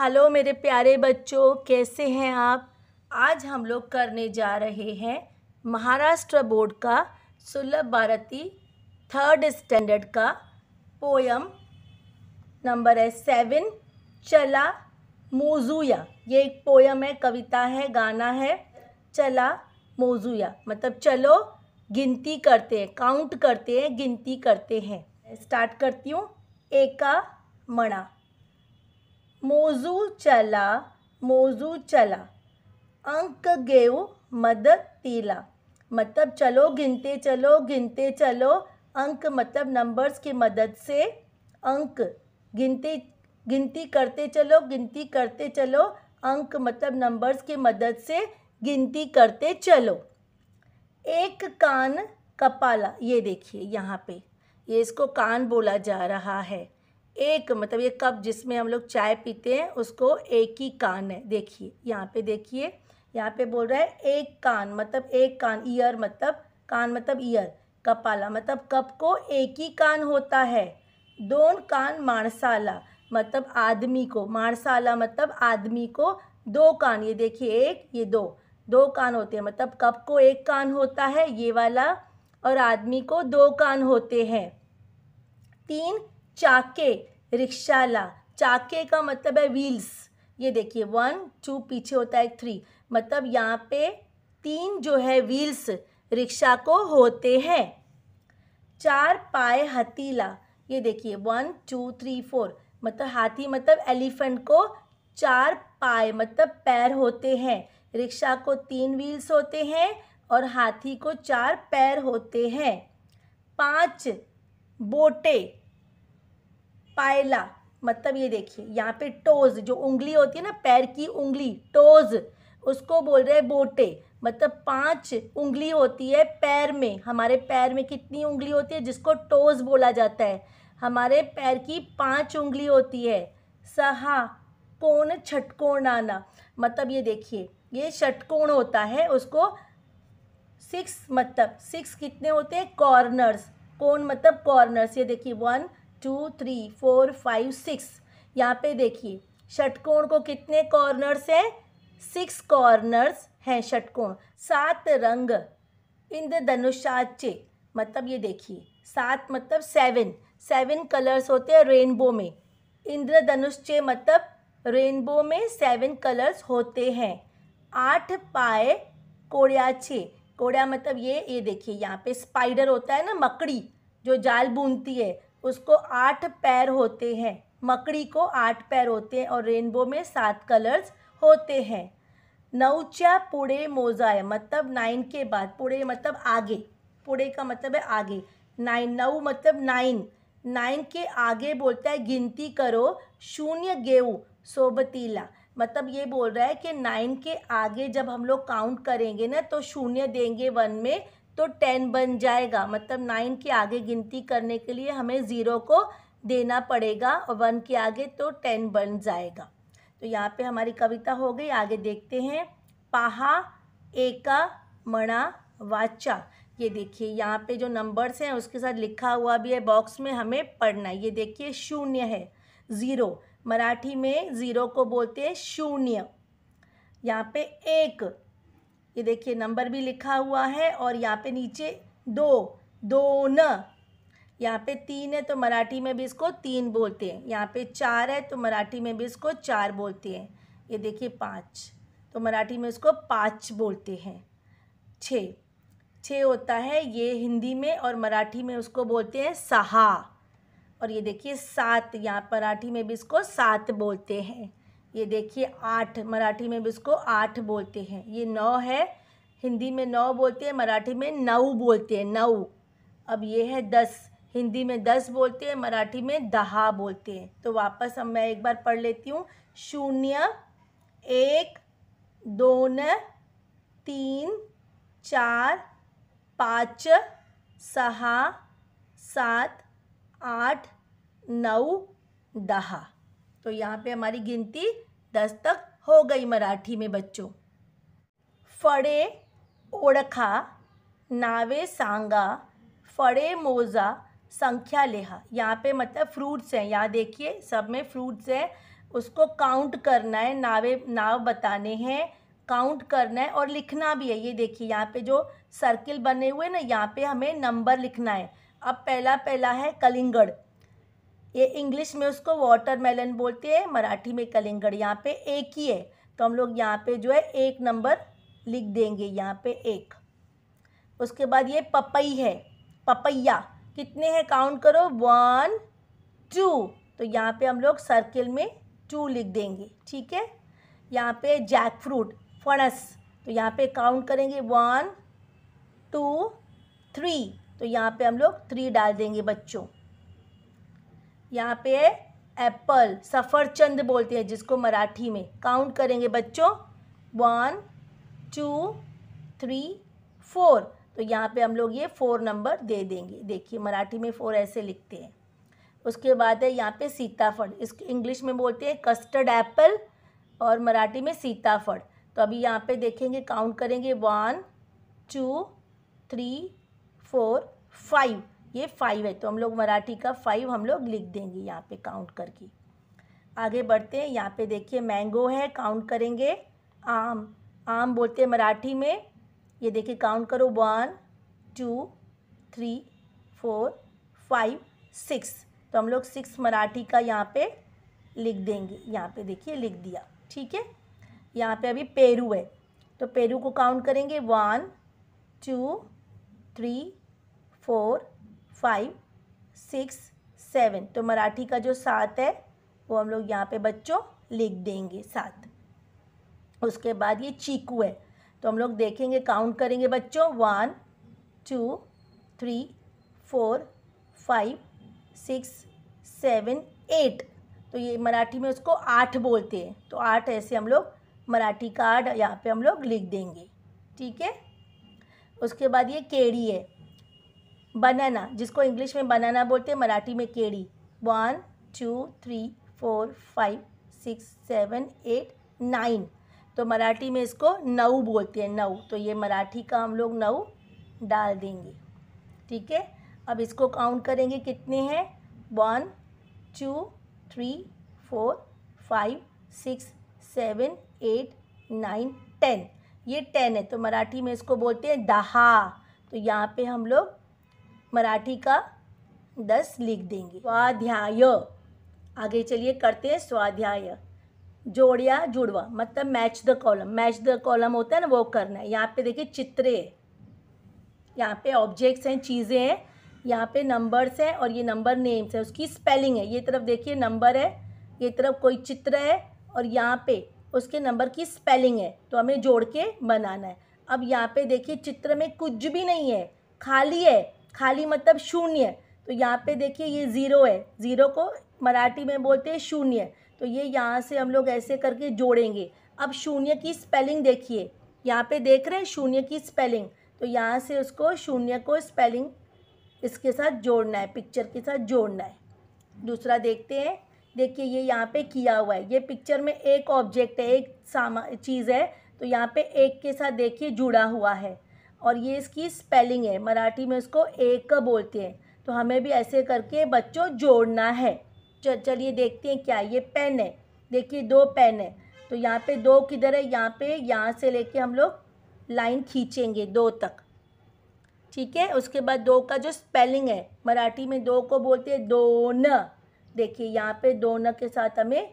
hello मेरे प्यारे बच्चों कैसे हैं आप आज हम लोग करने जा रहे हैं महाराष्ट्र बोर्ड का सुलभ भारती थर्ड स्टैंडर्ड का पोयम नंबर है सेवन चला मोजूया ये एक पोयम है कविता है गाना है चला मोजूया मतलब चलो गिनती करते हैं काउंट करते हैं गिनती करते हैं स्टार्ट करती हूँ एका मणा मोजू चला मोजू चला अंक गेव मदद तीला मतलब चलो गिनते चलो गिनते चलो अंक मतलब नंबर्स की मदद से अंक गिनते गिनती करते चलो गिनती करते चलो अंक मतलब नंबर्स की मदद से गिनती करते चलो एक कान कपाला ये देखिए यहाँ पे ये इसको कान बोला जा रहा है एक मतलब ये कप जिसमें हम लोग चाय पीते हैं उसको एक ही कान है देखिए यहाँ पे देखिए यहाँ पे बोल रहा है एक कान मतलब एक कान ईयर मतलब कान मतलब ईयर कपाला मतलब कप को एक ही कान होता है दोन कान मारसाला मतलब आदमी को मारसाला मतलब आदमी को दो कान ये देखिए एक ये दो दो कान होते हैं मतलब कप को एक कान होता है ये वाला और आदमी को दो कान होते हैं तीन चाके रिक्शाला चाके का मतलब है व्हील्स ये देखिए वन टू पीछे होता है थ्री मतलब यहाँ पे तीन जो है व्हील्स रिक्शा को होते हैं चार पाए हतीला ये देखिए वन टू थ्री फोर मतलब हाथी मतलब एलिफेंट को चार पाए मतलब पैर होते हैं रिक्शा को तीन व्हील्स होते हैं और हाथी को चार पैर होते हैं पांच बोटे पायला मतलब ये देखिए यहाँ पे टोज जो उंगली होती है ना पैर की उंगली टोज उसको बोल रहे हैं बोटे मतलब पांच उंगली होती है पैर में हमारे पैर में कितनी उंगली होती है जिसको टोज बोला जाता है हमारे पैर की पांच उंगली होती है सहा कोण छटकोण आना मतलब ये देखिए ये षटकोण होता है उसको सिक्स मतलब सिक्स कितने होते हैं कॉर्नर्स कौन मतलब कॉर्नर्स ये देखिए one two three four five six यहाँ पे देखिए षटकोण को कितने कॉर्नर्स हैं सिक्स कॉर्नर्स हैं षटकोण सात रंग इंद्रधनुषाचे मतलब ये देखिए सात मतलब सेवन सेवन कलर्स होते हैं रेनबो में इंद्रधनुष्चे मतलब रेनबो में सेवन कलर्स होते हैं आठ पाए कोड़िया छे कोड़िया मतलब ये ये देखिए यहाँ पे स्पाइडर होता है ना मकड़ी जो जाल बूनती है उसको आठ पैर होते हैं मकड़ी को आठ पैर होते हैं और रेनबो में सात कलर्स होते हैं नौचा पुड़े मोजाए मतलब नाइन के बाद पुड़े मतलब आगे पुड़े का मतलब है आगे नाइन नौ मतलब नाइन नाइन के आगे बोलता है गिनती करो शून्य गेऊ सोबतीला मतलब ये बोल रहा है कि नाइन के आगे जब हम लोग काउंट करेंगे ना तो शून्य देंगे वन में तो टेन बन जाएगा मतलब नाइन के आगे गिनती करने के लिए हमें ज़ीरो को देना पड़ेगा और वन के आगे तो टेन बन जाएगा तो यहाँ पे हमारी कविता हो गई आगे देखते हैं पाहा एका मणा वाचा ये देखिए यहाँ पे जो नंबर्स हैं उसके साथ लिखा हुआ भी है बॉक्स में हमें पढ़ना है ये देखिए शून्य है ज़ीरो मराठी में ज़ीरो को बोलते हैं शून्य यहाँ पे एक ये देखिए नंबर भी लिखा हुआ है और यहाँ पे नीचे दो दो न यहाँ पे तीन है तो मराठी में भी इसको तीन बोलते हैं यहाँ पे चार है तो मराठी में भी इसको चार बोलते हैं ये देखिए पाँच तो मराठी में इसको पाँच बोलते हैं छ छ होता है ये हिंदी में और मराठी में उसको बोलते हैं सहा और ये देखिए सात यहाँ मराठी में भी इसको सात बोलते हैं ये देखिए आठ मराठी में भी इसको आठ बोलते हैं ये नौ है हिंदी में नौ बोलते हैं मराठी में नऊ बोलते हैं नऊ अब ये है दस हिंदी में दस बोलते हैं मराठी में दहा बोलते हैं तो वापस अब मैं एक बार पढ़ लेती हूँ शून्य एक दोन तीन चार पाँच सहा सात आठ नौ दहा तो यहाँ पे हमारी गिनती दस तक हो गई मराठी में बच्चों फड़े ओढ़खा नावे सांगा फड़े मोज़ा संख्या लेहा यहाँ पे मतलब फ्रूट्स हैं यहाँ देखिए सब में फ्रूट्स हैं उसको काउंट करना है नावे नाव बताने हैं काउंट करना है और लिखना भी है ये देखिए यहाँ पे जो सर्किल बने हुए ना यहाँ पे हमें नंबर लिखना है अब पहला पहला है कलिंगड़ ये इंग्लिश में उसको वाटर मेलन बोलते हैं मराठी में कलिंगड़ यहाँ पे एक ही है तो हम लोग यहाँ पे जो है एक नंबर लिख देंगे यहाँ पे एक उसके बाद ये पपई है पपैया कितने हैं काउंट करो वन टू तो यहाँ पे हम लोग सर्किल में टू लिख देंगे ठीक है यहाँ पे जैक फ्रूट फणस तो यहाँ पे काउंट करेंगे वन टू थ्री तो यहाँ पे हम लोग थ्री डाल देंगे बच्चों यहाँ पे है एप्पल सफ़रचंद बोलते हैं जिसको मराठी में काउंट करेंगे बच्चों वन टू थ्री फोर तो यहाँ पे हम लोग ये फोर नंबर दे देंगे देखिए मराठी में फोर ऐसे लिखते हैं उसके बाद है यहाँ पे सीताफल इसको इंग्लिश में बोलते हैं कस्टर्ड एप्पल और मराठी में सीताफल तो अभी यहाँ पे देखेंगे काउंट करेंगे one two three four five ये फाइव है तो हम लोग मराठी का फाइव हम लोग लिख देंगे यहाँ पे काउंट करके आगे बढ़ते हैं यहाँ पे देखिए मैंगो है काउंट करेंगे आम आम बोलते हैं मराठी में ये देखिए काउंट करो one two three four five six तो हम लोग सिक्स मराठी का यहाँ पे लिख देंगे यहाँ पे देखिए लिख दिया ठीक है यहाँ पे अभी पेरू है तो पेरू को काउंट करेंगे one two three four five six seven तो मराठी का जो सात है वो हम लोग यहाँ पे बच्चों लिख देंगे सात उसके बाद ये चीकू है तो हम लोग देखेंगे काउंट करेंगे बच्चों one two three four five six seven eight तो ये मराठी में उसको आठ बोलते हैं तो आठ ऐसे हम लोग मराठी का आठ यहाँ पे हम लोग लिख देंगे ठीक है उसके बाद ये केड़ी है बनाना जिसको इंग्लिश में बनाना बोलते हैं मराठी में केड़ी one two three four five six seven eight nine तो मराठी में इसको नऊ बोलते हैं नऊ तो ये मराठी का हम लोग नऊ डाल देंगे ठीक है अब इसको काउंट करेंगे कितने हैं one two three four five six seven eight nine ten ये टेन है तो मराठी में इसको बोलते हैं दहा तो यहाँ पे हम लोग मराठी का दस लिख देंगे स्वाध्याय आगे चलिए करते हैं स्वाध्याय जोड़िया जुड़वा मतलब match the column match the column होता है ना वो करना है यहाँ पे देखिए चित्रे यहाँ पे ऑब्जेक्ट्स हैं चीज़ें हैं यहाँ पे नंबर्स हैं और ये नंबर नेम्स है उसकी स्पेलिंग है ये तरफ देखिए नंबर है ये तरफ कोई चित्र है और यहाँ पे उसके नंबर की स्पेलिंग है तो हमें जोड़ के बनाना है अब यहाँ पे देखिए चित्र में कुछ भी नहीं है खाली है खाली मतलब शून्य तो यहाँ पे देखिए ये ज़ीरो है ज़ीरो को मराठी में बोलते हैं शून्य तो ये यहाँ से हम लोग ऐसे करके जोड़ेंगे अब शून्य की स्पेलिंग देखिए यहाँ पे देख रहे हैं शून्य की स्पेलिंग तो यहाँ से उसको शून्य को स्पेलिंग इसके साथ जोड़ना है पिक्चर के साथ जोड़ना है दूसरा देखते हैं देखिए ये यहाँ पे किया हुआ है ये पिक्चर में एक ऑब्जेक्ट है एक सामा चीज़ है तो यहाँ पे एक के साथ देखिए जुड़ा हुआ है और ये इसकी स्पेलिंग है मराठी में इसको एक बोलते हैं तो हमें भी ऐसे करके बच्चों जोड़ना है चलिए देखते हैं क्या ये पेन है देखिए दो पेन है तो यहाँ पे दो किधर है यहाँ पे यहाँ से लेके हम लोग लाइन खींचेंगे दो तक ठीक है उसके बाद दो का जो स्पेलिंग है मराठी में दो को बोलते हैं न देखिए यहाँ पे न के साथ हमें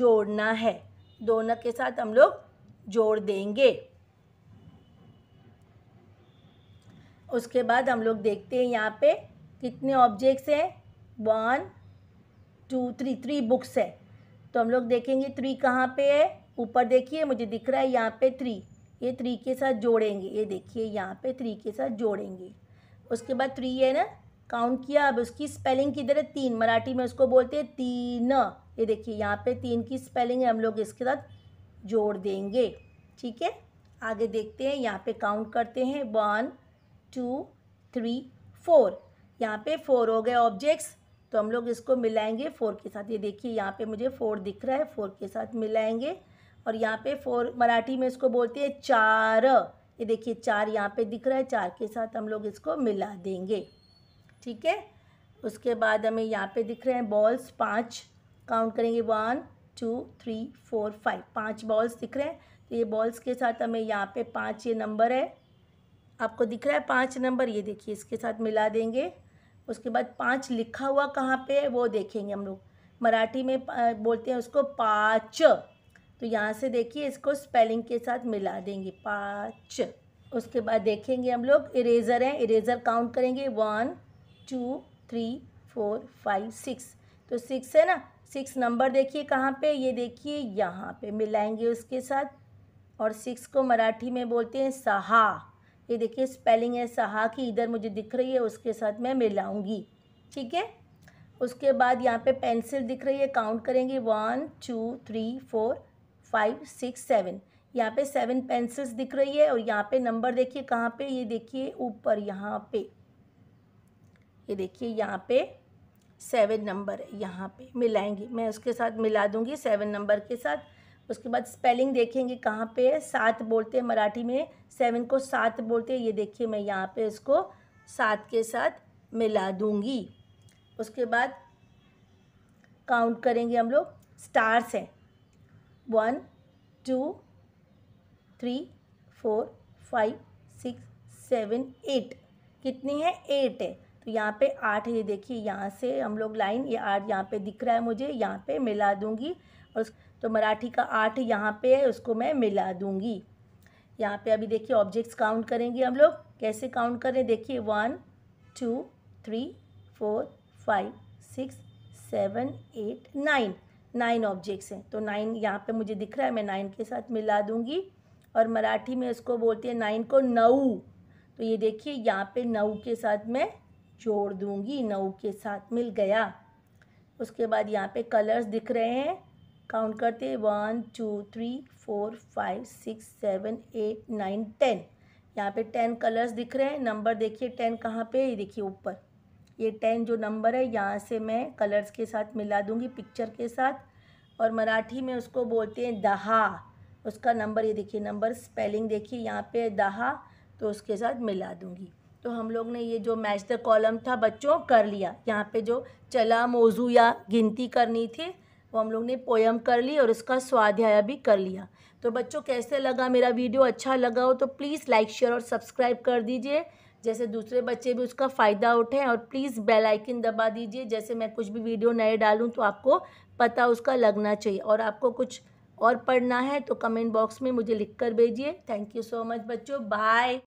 जोड़ना है न के साथ हम लोग जोड़ देंगे उसके बाद हम लोग देखते हैं यहाँ पे कितने ऑब्जेक्ट्स हैं one two three three books है तो हम लोग देखेंगे थ्री कहाँ पे है ऊपर देखिए मुझे दिख रहा है यहाँ पे थ्री ये थ्री के साथ जोड़ेंगे ये देखिए यहाँ पे थ्री के साथ जोड़ेंगे उसके बाद थ्री है ना काउंट किया अब उसकी स्पेलिंग किधर है तीन मराठी में उसको बोलते हैं तीन ये देखिए यहाँ पे तीन की स्पेलिंग है हम लोग इसके साथ जोड़ देंगे ठीक है आगे देखते हैं यहाँ पे काउंट करते हैं वन टू थ्री फोर यहाँ पे फोर हो गए ऑब्जेक्ट्स तो हम लोग इसको मिलाएंगे फोर के साथ ये देखिए यहाँ पे मुझे फोर दिख रहा है फोर के साथ मिलाएंगे और यहाँ पे फोर मराठी में इसको बोलते हैं चार ये देखिए चार यहाँ पे दिख रहा है चार के साथ हम लोग इसको मिला देंगे ठीक है उसके बाद हमें यहाँ पे दिख रहे हैं बॉल्स पाँच काउंट करेंगे one two three four five पाँच बॉल्स दिख रहे हैं तो ये बॉल्स के साथ हमें यहाँ पे पाँच ये नंबर है आपको दिख रहा है पाँच नंबर ये देखिए इसके साथ मिला देंगे उसके बाद पाँच लिखा हुआ कहाँ पे है वो देखेंगे हम लोग मराठी में बोलते हैं उसको पाँच तो यहाँ से देखिए इसको स्पेलिंग के साथ मिला देंगे पाँच उसके बाद देखेंगे हम लोग इरेज़र हैं इरेज़र काउंट करेंगे one two three four five six तो सिक्स है ना सिक्स नंबर देखिए कहाँ पे ये देखिए यहाँ पे मिलाएंगे उसके साथ और सिक्स को मराठी में बोलते हैं सहा ये देखिए स्पेलिंग है सहा की इधर मुझे दिख रही है उसके साथ मैं मिलाऊंगी ठीक है उसके बाद यहाँ पे पेंसिल दिख रही है काउंट करेंगे one two three four five six seven यहाँ पे सेवन पेंसिल्स दिख रही है और यहाँ पे नंबर देखिए कहाँ पे ये देखिए ऊपर यहाँ पे ये देखिए यहाँ पे सेवन नंबर है यहाँ पे मिलाएंगे मैं उसके साथ मिला दूंगी सेवन नंबर के साथ उसके बाद स्पेलिंग देखेंगे कहाँ पे सात बोलते हैं मराठी में सेवन को सात बोलते हैं ये देखिए मैं यहाँ पे इसको सात के साथ मिला दूँगी उसके बाद काउंट करेंगे हम लोग स्टार्स हैं one two three four five six seven eight कितनी है एट है तो यहाँ पे आठ ये देखिए यहाँ से हम लोग लाइन ये आठ यहाँ पे दिख रहा है मुझे यहाँ पे मिला दूँगी और तो मराठी का आठ यहाँ पे है उसको मैं मिला दूँगी यहाँ पे अभी देखिए ऑब्जेक्ट्स काउंट करेंगे हम लोग कैसे काउंट करें देखिए one two three four five six seven eight nine nine objects हैं तो नाइन यहाँ पे मुझे दिख रहा है मैं नाइन के साथ मिला दूँगी और मराठी में उसको बोलते हैं नाइन को नऊ तो ये देखिए यहाँ पे नऊ के साथ मैं जोड़ दूँगी नऊ के साथ मिल गया उसके बाद यहाँ पे कलर्स दिख रहे हैं काउंट करते हैं one two three four five six seven eight nine ten यहाँ पे टेन कलर्स दिख रहे हैं नंबर देखिए टेन कहाँ पे ये देखिए ऊपर ये टेन जो नंबर है यहाँ से मैं कलर्स के साथ मिला दूँगी पिक्चर के साथ और मराठी में उसको बोलते हैं दहा उसका नंबर ये देखिए नंबर स्पेलिंग देखिए यहाँ पे दहा तो उसके साथ मिला दूँगी तो हम लोग ने ये जो मैच द कॉलम था बच्चों कर लिया यहाँ पे जो चला मौजू या गिनती करनी थी वो हम लोग ने पोयम कर ली और उसका स्वाध्याय भी कर लिया तो बच्चों कैसे लगा मेरा वीडियो अच्छा लगा हो तो प्लीज़ लाइक शेयर और सब्सक्राइब कर दीजिए जैसे दूसरे बच्चे भी उसका फ़ायदा उठें और प्लीज़ बेल आइकन दबा दीजिए जैसे मैं कुछ भी वीडियो नए डालूं तो आपको पता उसका लगना चाहिए और आपको कुछ और पढ़ना है तो कमेंट बॉक्स में मुझे लिख कर भेजिए थैंक यू सो मच बच्चों बाय